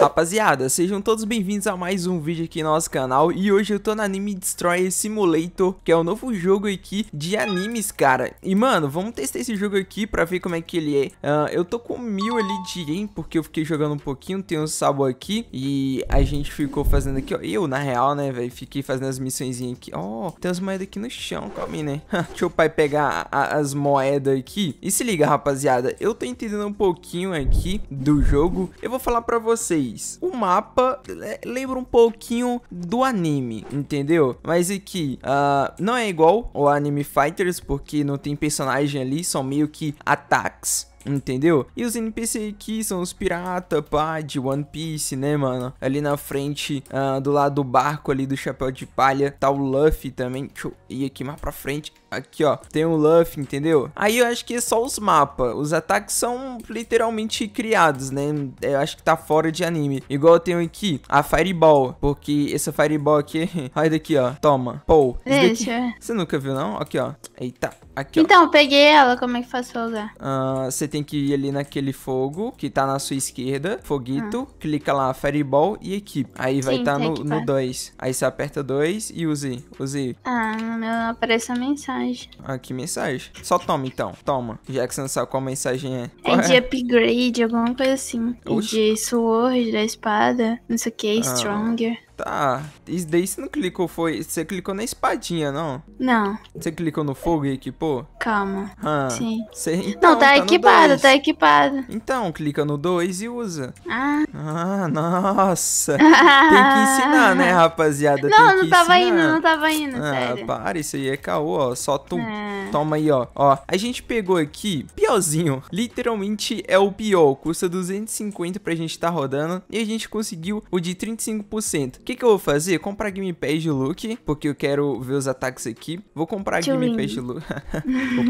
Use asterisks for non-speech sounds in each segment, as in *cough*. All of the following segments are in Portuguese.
Rapaziada, sejam todos bem-vindos a mais um vídeo aqui no nosso canal E hoje eu tô no Anime Destroyer Simulator Que é o um novo jogo aqui de animes, cara E mano, vamos testar esse jogo aqui pra ver como é que ele é uh, Eu tô com mil ali de game Porque eu fiquei jogando um pouquinho Tem um sabo aqui E a gente ficou fazendo aqui, ó Eu, na real, né, velho Fiquei fazendo as missõezinhas aqui Ó, oh, tem as moedas aqui no chão, calma aí, né *laughs* Deixa o pai pegar a, a, as moedas aqui E se liga, rapaziada Eu tô entendendo um pouquinho aqui do jogo Eu vou falar pra vocês o mapa é, lembra um pouquinho do anime, entendeu? Mas é que uh, não é igual ao anime Fighters, porque não tem personagem ali, são meio que ataques entendeu? E os NPC aqui são os pirata, pá, de One Piece, né, mano? Ali na frente, uh, do lado do barco ali do Chapéu de Palha, tá o Luffy também. Deixa eu ir aqui mais pra frente. Aqui, ó, tem o Luffy, entendeu? Aí eu acho que é só os mapas. Os ataques são literalmente criados, né? Eu acho que tá fora de anime. Igual eu tenho aqui, a Fireball. Porque essa Fireball aqui, *laughs* olha daqui, ó. Toma. Pô. Deixa. Você nunca viu, não? Aqui, ó. Eita. Aqui, então, ó. eu peguei ela, como é que faço pra usar? Uh, ah, você tem que ir ali naquele fogo que tá na sua esquerda, foguito, ah. clica lá, Fireball e equipe. Aí vai estar tá no 2. Aí você aperta 2 e use, use. Ah, no meu aparece a mensagem. Ah, que mensagem? Só toma então, toma. Já que você não sabe qual mensagem é. É de é? upgrade, alguma coisa assim. Oxi. De sword, da espada, não sei o que, ah. stronger. Ah. Tá. Isso daí você não clicou, foi. Você clicou na espadinha, não? Não. Você clicou no fogo e equipou? Calma. Ah, Sim. Você, então, não, tá, tá equipado, tá equipado. Então, clica no 2 e usa. Ah. Ah, nossa. *laughs* Tem que ensinar, né, rapaziada? Não, Tem não tava ensinar. indo, não tava indo, ah, sério. para, isso aí é caô, ó. Só tu. É. Toma aí, ó. Ó, a gente pegou aqui, piorzinho. Literalmente é o pior. Custa 250 pra gente tá rodando. E a gente conseguiu o de 35% que, que eu vou fazer? Comprar gamepad de Luke, porque eu quero ver os ataques aqui. Vou comprar gamepad de Luke. *laughs*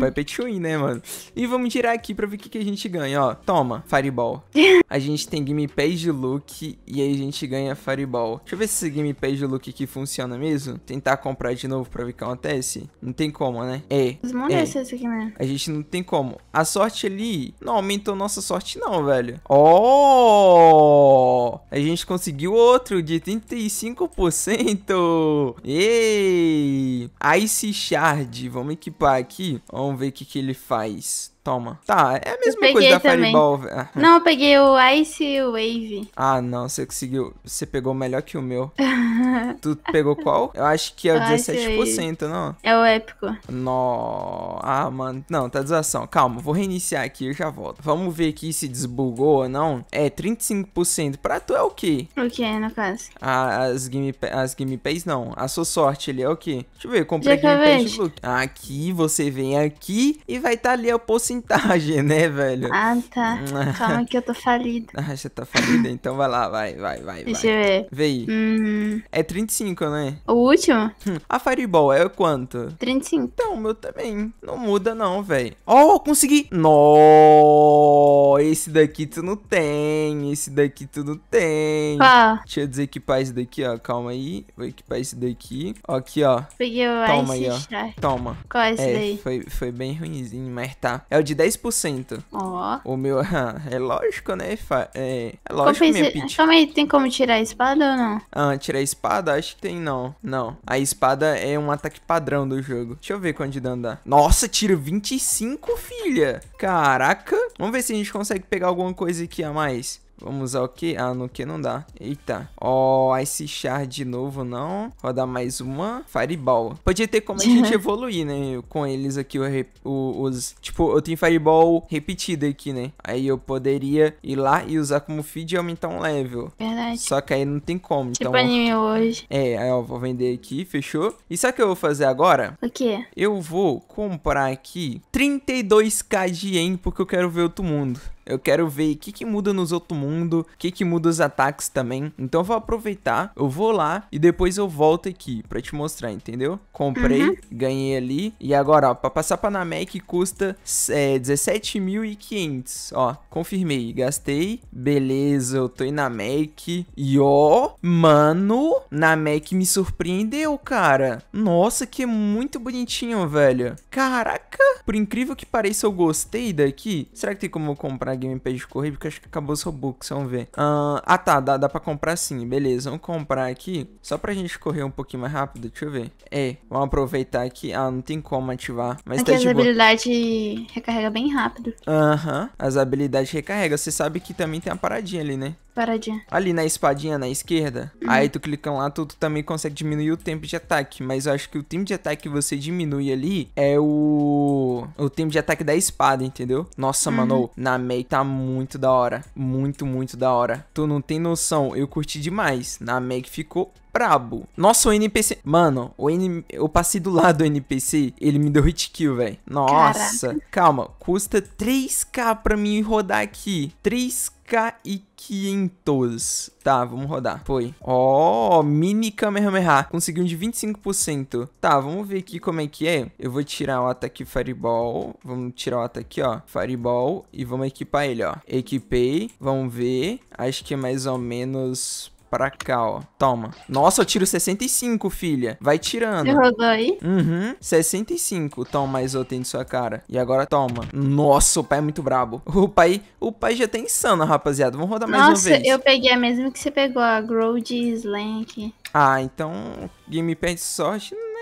o é pay né, mano? E vamos tirar aqui pra ver o que, que a gente ganha, ó. Toma, Fireball. *laughs* a gente tem gamepad de Luke e aí a gente ganha Fireball. Deixa eu ver se esse gamepad de Luke aqui funciona mesmo. Tentar comprar de novo pra ver o que acontece. Não tem como, né? É. é. esse aqui, né? A gente não tem como. A sorte ali não aumentou nossa sorte não, velho. Oh! A gente conseguiu outro de 30 45%. Ei! Ice Shard. Vamos equipar aqui. Vamos ver o que, que ele faz. Toma. Tá, é a mesma coisa da também. É. Não, eu peguei o Ice e o Wave. Ah, não, você conseguiu. Você pegou melhor que o meu. tu pegou qual? Eu acho que é o 17%, *laughs* é não? É o épico. No. Ah, mano. Não, tá desação. Calma, vou reiniciar aqui e já volto. Vamos ver aqui se desbugou ou não. É, 35%. Pra tu é o quê? O que é, no caso? as, game... as gamepads, não. A sua sorte ali é o quê? Deixa eu ver, comprei gameplays Aqui você vem aqui e vai estar tá ali a possibilidade porcentagem, né, velho? Ah, tá. *laughs* Calma que eu tô falida. Ah, você tá falida? Então vai lá, vai, vai, vai. Deixa eu ver. Vê aí. Hum. É 35, né? O último? Hum, a Fireball é quanto? 35. Então, o meu também. Não muda não, velho. Oh, consegui! No, esse daqui tu não tem. Esse daqui tu não tem. Ó. Deixa eu desequipar esse daqui, ó. Calma aí. Vou equipar esse daqui. Ó, aqui, ó. Peguei o Toma aí, ó. Toma. Qual é esse é, daí? Foi, foi bem ruimzinho, mas tá. É o de 10%. Ó. O meu, *laughs* é lógico, né? É, é lógico, que minha Peach. Calma aí, tem como tirar a espada ou não? Ah, tirar a espada? Acho que tem não. Não. A espada é um ataque padrão do jogo. Deixa eu ver quanto de dano dá. Nossa, tiro 25, filha. Caraca. Vamos ver se a gente consegue pegar alguma coisa aqui a mais. Vamos usar o que? Ah, no que não dá. Eita. Ó, oh, Ice Shard de novo, não. Rodar mais uma. Fireball. Podia ter como a *laughs* gente evoluir, né? Com eles aqui, o, o, os... Tipo, eu tenho Fireball repetido aqui, né? Aí eu poderia ir lá e usar como feed e aumentar um level. Verdade. Só que aí não tem como. Tipo então... anime hoje. É, aí eu vou vender aqui, fechou? E sabe o que eu vou fazer agora? O quê? Eu vou comprar aqui 32k de yen, porque eu quero ver outro mundo. Eu quero ver o que, que muda nos outro mundo, o que, que muda os ataques também. Então eu vou aproveitar, eu vou lá e depois eu volto aqui pra te mostrar, entendeu? Comprei, uhum. ganhei ali. E agora, ó, pra passar pra Namek custa é, 17.500. Ó, confirmei, gastei. Beleza, eu tô em Namek. E ó, mano, Namek me surpreendeu, cara. Nossa, que é muito bonitinho, velho. Caraca, por incrível que pareça, eu gostei daqui. Será que tem como eu comprar gameplay de corrida, porque acho que acabou seu book, vamos ver. Uh, ah, tá, dá, dá pra comprar sim, beleza. Vamos comprar aqui, só pra gente correr um pouquinho mais rápido, deixa eu ver. É, vamos aproveitar aqui. Ah, não tem como ativar, mas aqui é tá as habilidades recarrega bem rápido. Aham, uh -huh, as habilidades recarrega. Você sabe que também tem a paradinha ali, né? Paradinha. Ali na espadinha na esquerda, uhum. aí tu clicando lá, tu, tu, também consegue diminuir o tempo de ataque. Mas eu acho que o tempo de ataque que você diminui ali é o. O tempo de ataque da espada, entendeu? Nossa, uhum. mano, na Mei tá muito da hora. Muito, muito da hora. Tu não tem noção, eu curti demais. Na Mei ficou brabo. Nossa, o NPC. Mano, o N... eu passei do lado do NPC, ele me deu hit kill, velho. Nossa. Caraca. Calma, custa 3k pra mim rodar aqui. 3k e 500. Tá, vamos rodar. Foi. Ó, oh, mini Kamehameha. Conseguiu um de 25%. Tá, vamos ver aqui como é que é. Eu vou tirar o ataque Fireball. Vamos tirar o ataque, ó. Fireball. E vamos equipar ele, ó. Equipei. Vamos ver. Acho que é mais ou menos pra cá, ó. Toma. Nossa, eu tiro 65, filha. Vai tirando. Você rodou aí? Uhum. 65. Toma, mais outro em sua cara. E agora toma. Nossa, o pai é muito brabo. O pai, o pai já tá insano, rapaziada. Vamos rodar mais uma vez. Nossa, eu peguei a mesma que você pegou, a de Slank. Ah, então... Gamepad sorte... né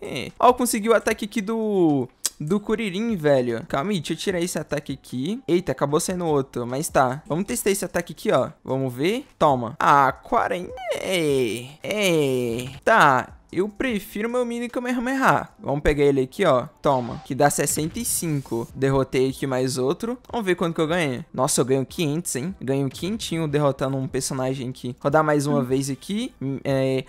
é. Ó, conseguiu o ataque aqui do do Curirim, velho. Calma aí, deixa eu tirar esse ataque aqui. Eita, acabou sendo outro, mas tá. Vamos testar esse ataque aqui, ó. Vamos ver. Toma. Ah, 40... Ei, ei. Tá, eu prefiro meu mini Kamehameha. Vamos pegar ele aqui, ó. Toma. Que dá 65. Derrotei aqui mais outro. Vamos ver quanto que eu ganhei. Nossa, eu ganho 500, hein? Ganho quentinho derrotando um personagem aqui. Rodar mais uma hum. vez aqui. Hum, é...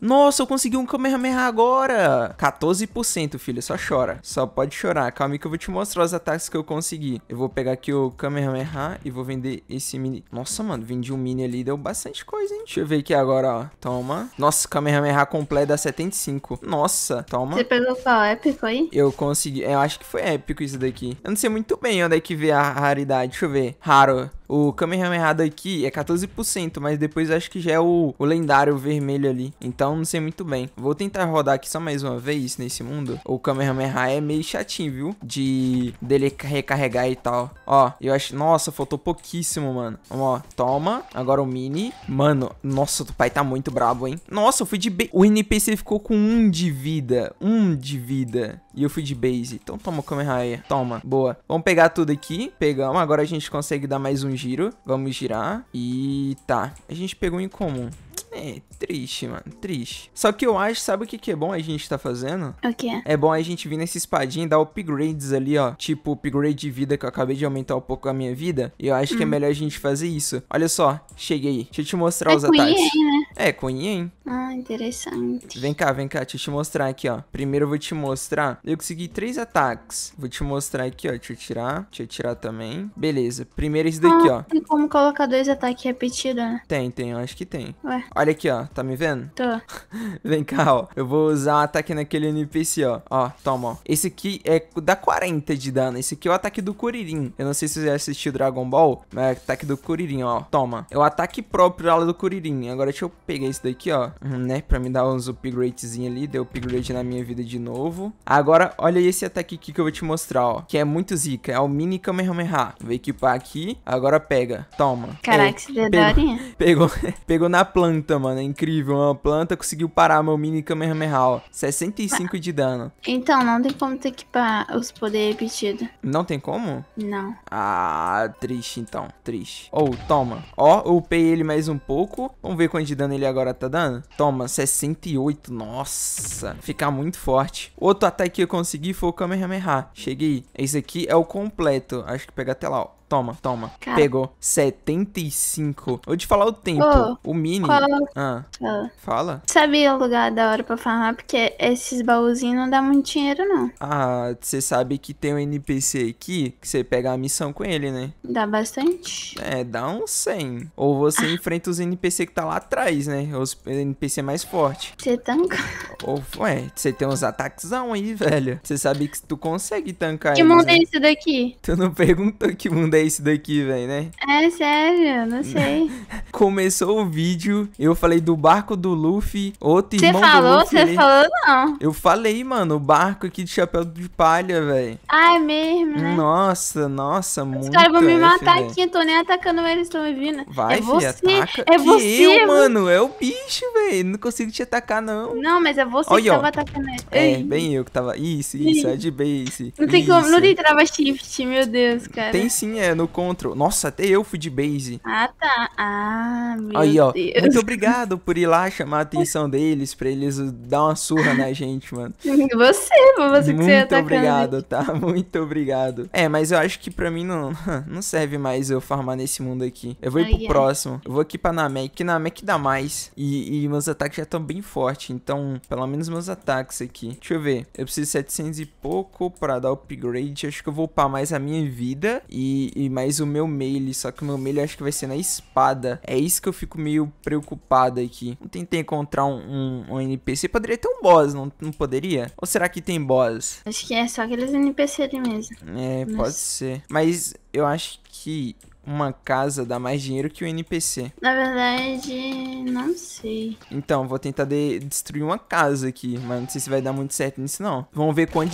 Nossa, eu consegui um Kamehameha agora! 14%, filho. Só chora. Só pode chorar. Calma aí que eu vou te mostrar os ataques que eu consegui. Eu vou pegar aqui o Kamehameha e vou vender esse mini. Nossa, mano. Vendi um mini ali. Deu bastante coisa, hein? Deixa eu ver aqui agora, ó. Toma. Nossa, Kamehameha completo 75. Nossa, toma. Você pegou qual? Épico aí? Eu consegui. Eu acho que foi épico isso daqui. Eu não sei muito bem onde é que vê a raridade. Deixa eu ver. Raro. O Kamehameha daqui é 14%, mas depois acho que já é o, o lendário vermelho ali. Então não sei muito bem. Vou tentar rodar aqui só mais uma vez nesse mundo. O Kamehameha é meio chatinho, viu? De dele recarregar e tal. Ó, eu acho... Nossa, faltou pouquíssimo, mano. Vamos, ó. Toma. Agora o mini. Mano, nossa, o pai tá muito brabo, hein? Nossa, eu fui de B. O NPC ficou com 1 um de vida. 1 um de vida. E eu fui de base. Então toma, Kamen Rider. Toma. Boa. Vamos pegar tudo aqui. Pegamos. Agora a gente consegue dar mais um giro. Vamos girar. E tá. A gente pegou um em comum. É, triste, mano, triste. Só que eu acho, sabe o que, que é bom a gente tá fazendo? O okay. É bom a gente vir nesse espadinho e dar upgrades ali, ó. Tipo, upgrade de vida, que eu acabei de aumentar um pouco a minha vida. E eu acho hum. que é hum. melhor a gente fazer isso. Olha só, cheguei. Deixa eu te mostrar é os ataques. Aí, né? É, com ien. Ah, interessante. Vem cá, vem cá, deixa eu te mostrar aqui, ó. Primeiro eu vou te mostrar. Eu consegui três ataques. Vou te mostrar aqui, ó. Deixa eu tirar. Deixa eu tirar também. Beleza. Primeiro esse daqui, ah, ó. Tem como colocar dois ataques repetidos, né? Tem, tem. Eu acho que tem. Ué. Olha aqui, ó. Tá me vendo? Tô. *laughs* vem cá, ó. Eu vou usar um ataque naquele NPC, ó. Ó, toma, ó. Esse aqui é dá 40 de dano. Esse aqui é o ataque do Kuririn. Eu não sei se você assistiu Dragon Ball, mas é o ataque do Kuririn, ó. Toma. É o ataque próprio lá do Kuririn. Agora deixa eu peguei esse daqui, ó, uhum, né? Pra me dar uns upgradezinhos ali, deu upgrade na minha vida de novo. Agora, olha esse ataque aqui que eu vou te mostrar, ó, que é muito zica. É o mini Kamehameha. Vou equipar aqui, agora pega. Toma. Caraca, isso é daorinha. *laughs* Pegou, pegou na planta, mano. É incrível, é uma planta conseguiu parar meu mini Kamehameha, ó. 65 de dano. Então, não tem como que equipar os poderes repetidos. Não tem como? Não. Ah, triste então, triste. Ou, oh, toma. Ó, oh, upei ele mais um pouco. Vamos ver quanto de dano ele ele agora tá dando? Toma, 68. Nossa, fica muito forte. Outro ataque que eu consegui foi o Kamehameha. Cheguei. Esse aqui é o completo. Acho que pega até lá, ó. Toma, toma. Cara. Pegou. 75. Vou te falar o tempo. Oh, o mini. Qual... É ah. Fala. Ah. Fala. Sabia o lugar da hora pra falar porque esses baúzinhos não dá muito dinheiro, não. Ah, você sabe que tem um NPC aqui que você pega a missão com ele, né? Dá bastante. É, dá uns 100. Ou você ah. enfrenta os NPC que tá lá atrás, né? né? Os NPC mais forte. Você tanca? Ou, ué, você tem uns ataques aí, velho. Você sabe que tu consegue tancar Que mundo é né? é esse daqui? Tu não perguntou que mundo é esse daqui, velho, né? É, sério, não sei. *laughs* Começou o vídeo, eu falei do barco do Luffy, outro cê irmão falou, do Luffy. Você falou, né? você falou não. Eu falei, mano, o barco aqui de chapéu de palha, velho. Ah, é mesmo, né? Nossa, nossa, muito. Os caras vão me matar F, aqui, eu tô nem atacando eles, estão me vindo. É Vai, é filho, você, ataca. É que você, eu, mano é o bicho, velho. Não consigo te atacar, não. Não, mas é você Olha, que ó. tava atacando. É, bem eu que tava. Isso, isso, é de base. Não tem isso. como, não tem trava shift, meu Deus, cara. Tem sim, é, no control. Nossa, até eu fui de base. Ah, tá. Ah, meu Aí, ó. Deus. Muito obrigado *laughs* por ir lá chamar a atenção deles, pra eles dar uma surra na gente, mano. Você, você que Muito você Muito obrigado, tá? *laughs* Muito obrigado. É, mas eu acho que pra mim não, *laughs* não serve mais eu farmar nesse mundo aqui. Eu vou ir pro ai. próximo. Eu vou aqui pra Namek, que Namek dá mais mais. E, e meus ataques já estão bem fortes. Então, pelo menos meus ataques aqui. Deixa eu ver. Eu preciso de 700 e pouco pra dar upgrade. Acho que eu vou upar mais a minha vida e, e mais o meu melee. Só que o meu melee acho que vai ser na espada. É isso que eu fico meio preocupado aqui. Não tentei encontrar um, um, um NPC. Poderia ter um boss, não, não poderia? Ou será que tem boss? Acho que é só aqueles NPC ali mesmo. É, Mas... pode ser. Mas eu acho que uma casa dá mais dinheiro que um NPC? Na verdade, não sei. Então, vou tentar de destruir uma casa aqui, mas não sei se vai dar muito certo nisso, não. Vamos ver quando...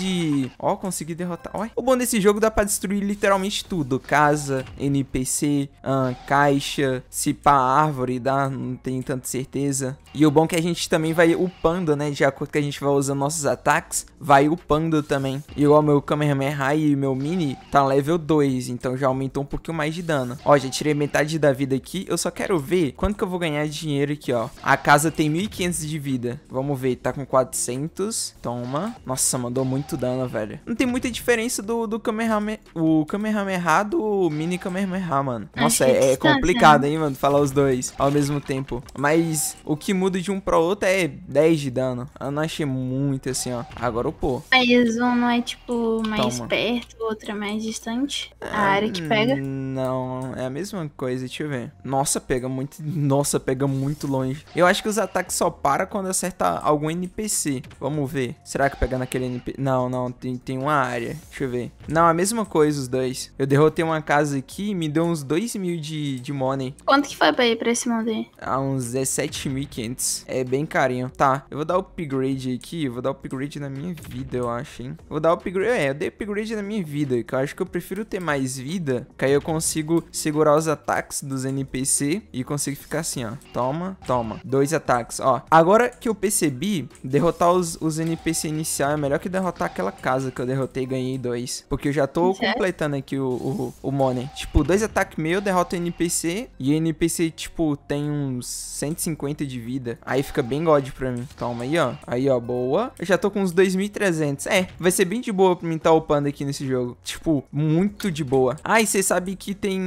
Ó, oh, consegui derrotar. Oh. O bom desse jogo dá pra destruir literalmente tudo. Casa, NPC, ah, caixa, se pá, árvore, dá, não tenho tanta certeza. E o bom é que a gente também vai upando, né, de acordo que a gente vai usando nossos ataques, vai upando também. E Igual meu Kamehameha e meu Mini tá level 2, então já aumentou um pouquinho mais de dano. Ó, já tirei metade da vida aqui. Eu só quero ver quanto que eu vou ganhar de dinheiro aqui, ó. A casa tem 1.500 de vida. Vamos ver, tá com 400. Toma. Nossa, mandou muito dano, velho. Não tem muita diferença do, do Kamehameha... O Kamehameha do Mini Kamehameha, mano. Nossa, é, é complicado, né? hein, mano, falar os dois ao mesmo tempo. Mas o que muda de um pra outro é 10 de dano. Eu não achei muito, assim, ó. Agora o pô. Mas um não é, tipo, mais Toma. perto, o outro é mais distante? A ah, área que pega? Hum, não, é a mesma coisa, deixa eu ver. Nossa, pega muito. Nossa, pega muito longe. Eu acho que os ataques só param quando acerta algum NPC. Vamos ver. Será que pega naquele NPC? Não, não, tem, tem uma área. Deixa eu ver. Não, é a mesma coisa os dois. Eu derrotei uma casa aqui e me deu uns 2 mil de, de money. Quanto que foi pra ir pra esse money? Ah, uns 17.500. É bem carinho. Tá, eu vou dar upgrade aqui. Vou dar upgrade na minha vida, eu acho, hein. Vou dar upgrade... É, eu dei upgrade na minha vida, que eu acho que eu prefiro ter mais vida, que aí eu consigo segurar os ataques dos NPC e consigo ficar assim, ó. Toma, toma. Dois ataques, ó. Agora que eu percebi, derrotar os, os NPC inicial é melhor que derrotar aquela casa que eu derrotei e ganhei dois. Porque eu já tô certo. completando aqui o, o, o Money. Tipo, dois ataques meu, derrota o NPC. E o NPC, tipo, tem uns 150 de vida. Aí fica bem god pra mim. Toma aí, ó. Aí, ó, boa. Eu já tô com uns 2.300. É, vai ser bem de boa pra mim tá upando aqui nesse jogo. Tipo, muito de boa. Ah, e você sabe que tem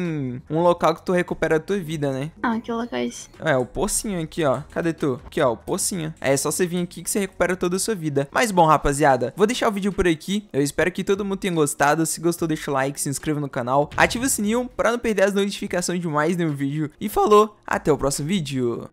um local que tu recupera a tua vida, né? Ah, que esse É, o pocinho aqui, ó. Cadê tu? Aqui, ó, o pocinho. É só você vir aqui que você recupera toda a sua vida. Mas bom, rapaziada, vou deixar o vídeo por aqui. Eu espero que todo mundo tenha gostado. Se gostou, deixa o like, se inscreva no canal, ativa o sininho pra não perder as notificações de mais nenhum vídeo. E falou, até o próximo vídeo.